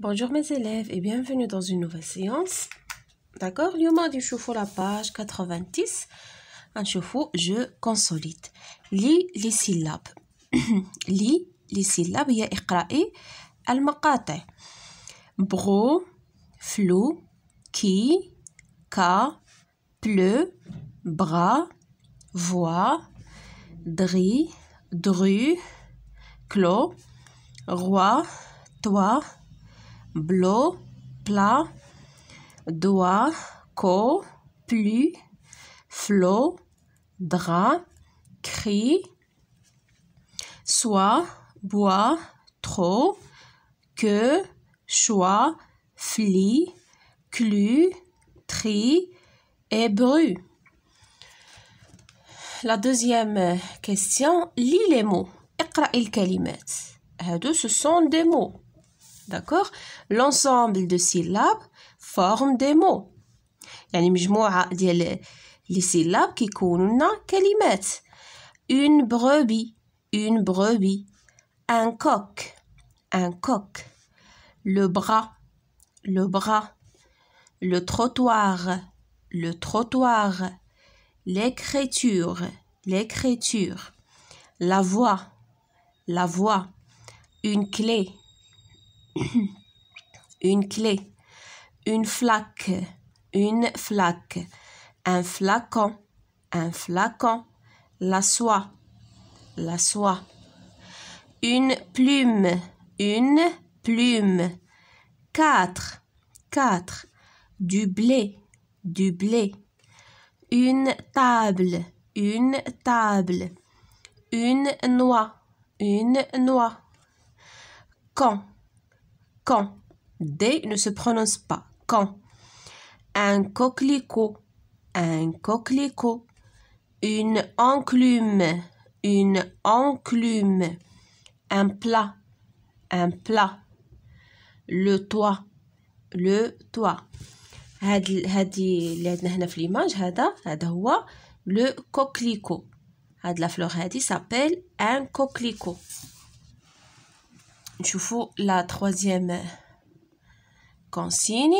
Bonjour mes élèves et bienvenue dans une nouvelle séance. D'accord du du eau la page 90 غنشوفوا je consolide Lis les syllabes Lis les syllabes a écrit maqata Bro, flou qui ka pleu bras voix dri dru clos roi toi blo plat, doigt, co, plu flot, drap, cri, soie, bois, trop, que, choix, fli, clu, tri et bru. La deuxième question, lis les mots. il Ce sont des mots d'accord L'ensemble de syllabes forme des mots. يعني مجموعة ديال les syllabes qui كيكونوا كلمات. Une brebis, une brebis. Un coq, un coq. Le bras, le bras. Le trottoir, le trottoir. L'écriture, l'écriture. La voix, la voix. Une clé, une clé, une flaque, une flaque, un flacon, un flacon, la soie, la soie, une plume, une plume, quatre, quatre, du blé, du blé, une table, une table, une noix, une noix, quand, quand. ne se prononce pas. Quand. Un coquelicot. Un coquelicot. Une enclume. Une enclume. Un plat. Un plat. Le toit. Le toit. le hadi, اللي عندنا la في s'appelle un le tu la troisième consigne.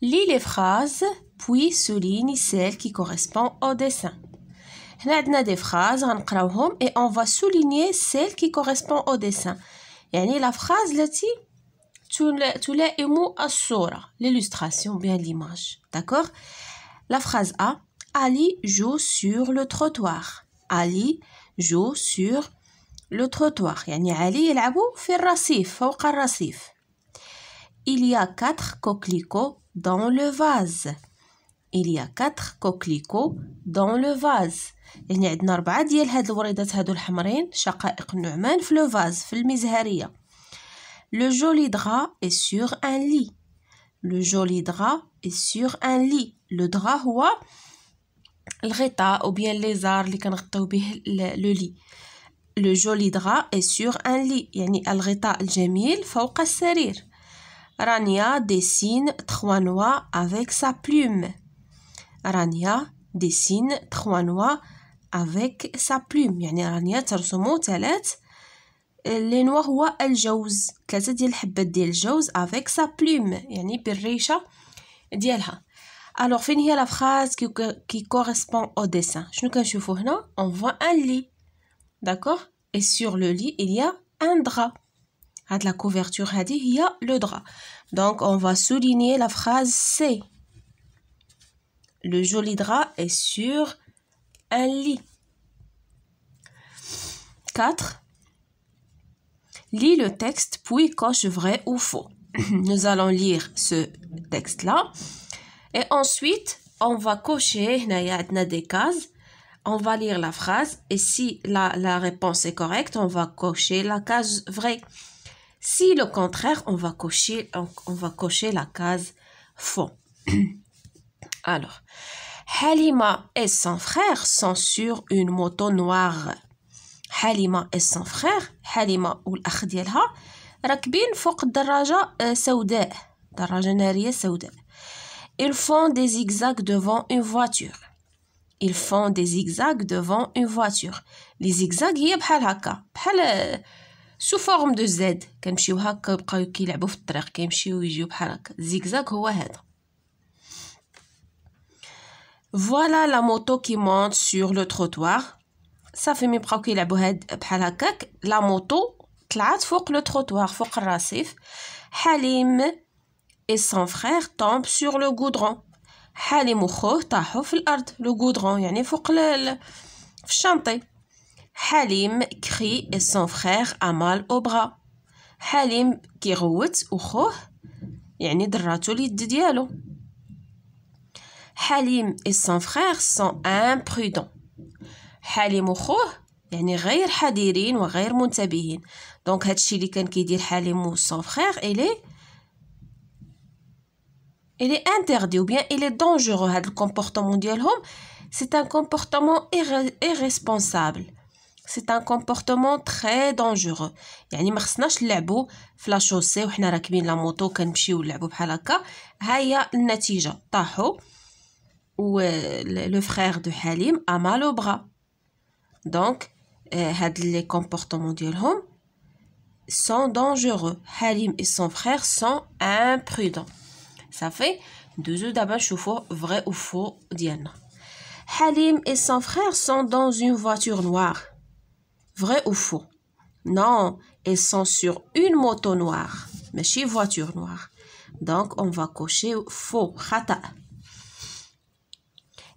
Lis les phrases, puis souligne celle qui correspond au dessin. On a des phrases, on et on va souligner celle qui correspond au dessin. Yani la phrase, tu l'as les à l'illustration, bien l'image. D'accord La phrase A, Ali joue sur le trottoir. Ali joue sur لو تروتوار يعني عليه يلعبوا في الرصيف فوق الرصيف il y a quatre coquelicots dans le vase il y a quatre coquelicots dans le vase يعني عندنا أربعة ديال هاد الوريدات هادو الحمرين شقائق النعمان في لو فاز في المزهرية le joli drap est sur un lit le joli drap est sur un lit le drap هو الغطاء او بيان ليزار اللي كنغطيو به لو لي le joli drap est sur un lit. a al-rita al-jamil fawqa al-sarir. Rania dessine trois noix avec sa plume. Rania dessine trois noix avec sa plume. Yani Rania tarsomo talat les noix huwa al-jawz. Tlata dial habat dial jawz avec sa plume. a birreisha dialha. Alors, finir la phrase qui, correspond au dessin. Je ne sais pas On voit un lit. D'accord Et sur le lit, il y a un drap. À la couverture, il y a le drap. Donc, on va souligner la phrase C. Le joli drap est sur un lit. 4. Lis le texte, puis coche vrai ou faux. Nous allons lire ce texte-là. Et ensuite, on va cocher, il y a des cases on va lire la phrase et si la, réponse est correcte, on va cocher la case vraie. Si le contraire, on va cocher, on, va cocher la case faux. Alors, Halima et son frère sont sur une moto noire. Halima et son frère, Halima ou l'akhdielha, Rakbin Fok daraja الدراجة euh, سوداء, Ils font des zigzags devant une voiture ils font des zigzags devant une voiture les zigzags c'est بحال هكا sous forme de Z كنمشيو هكا يبقاو كيلعبوا في الطريق كيمشيو يجيو بحال هكا zigzag, هو هذا Voilà la moto qui monte sur le trottoir. Ça fait ميبقاو كيلعبوا هاد بحال La moto موطو طلعت le trottoir, sur فوق الرصيف Halim et son frère tombent sur le goudron. حالي مخوه طاحو في الارض لو غودرون يعني فوق ال... في الشانطي حليم كري اي سون فرير امال او برا حليم كيغوت اخوه يعني دراتو اليد ديالو حليم اي سون فرير سون امبرودون حليم اخوه يعني غير حذرين وغير منتبهين دونك هادشي اللي كان كيدير حليم و وسون فخير الي Il est interdit ou bien il est dangereux. Hadle comportement mondial homme, c'est un comportement irresponsable. C'est un comportement très dangereux. Y a ni marx nash le gabo flash au c'est où on a racheté la moto quand je suis où le gabo par là là. C'est le résultat. Tahoe ou le frère de Halim a mal au bras. Donc, euh, hadle comportements mondial sont dangereux. Halim et son frère sont imprudents. Ça fait deux œufs d'abord vrai ou faux, Diane. Halim et son frère sont dans une voiture noire. Vrai ou faux? Non, ils sont sur une moto noire. Mais chez voiture noire. Donc, on va cocher faux. Khata.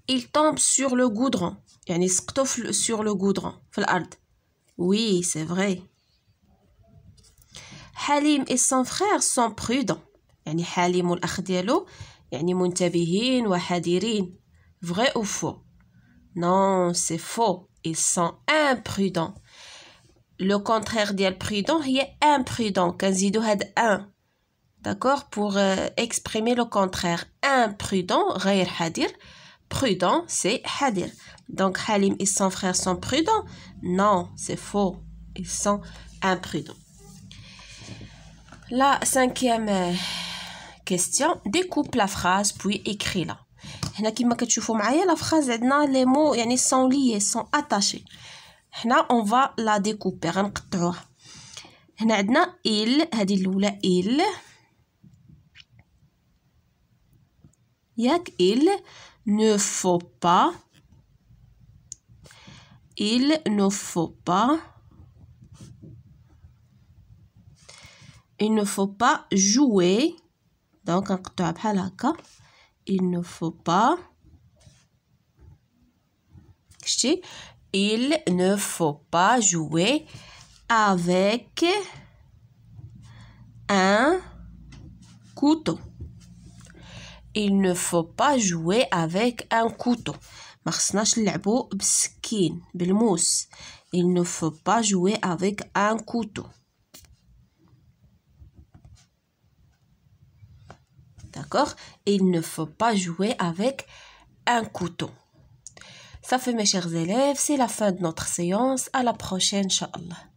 Il tombe sur le goudron. Yani, sur le goudron. Oui, c'est vrai. Halim et son frère sont prudents vrai ou faux non c'est faux ils sont imprudents le contraire ديال prudent est imprudent كنزيدو هاد un d'accord pour euh, exprimer le contraire imprudent غير hadir. prudent c'est hadir. donc Halim et son frère sont prudents non c'est faux ils sont imprudents la cinquième euh, question, découpe la phrase, puis écris-la. Hna kima katchoufou maaya, la phrase edna, les mots, yani, sont liés, sont attachés. Hna, on va la découper, hna, qu't'ouha. edna, il, hadi l'oula, il. Yak, il ne faut pas. Il ne faut pas. Il ne faut pas jouer donc il ne faut pas il ne faut pas jouer avec un couteau il ne faut pas jouer avec un couteau il ne faut pas jouer avec un couteau D'accord Et il ne faut pas jouer avec un couteau. Ça fait mes chers élèves, c'est la fin de notre séance. À la prochaine, Inch'Allah.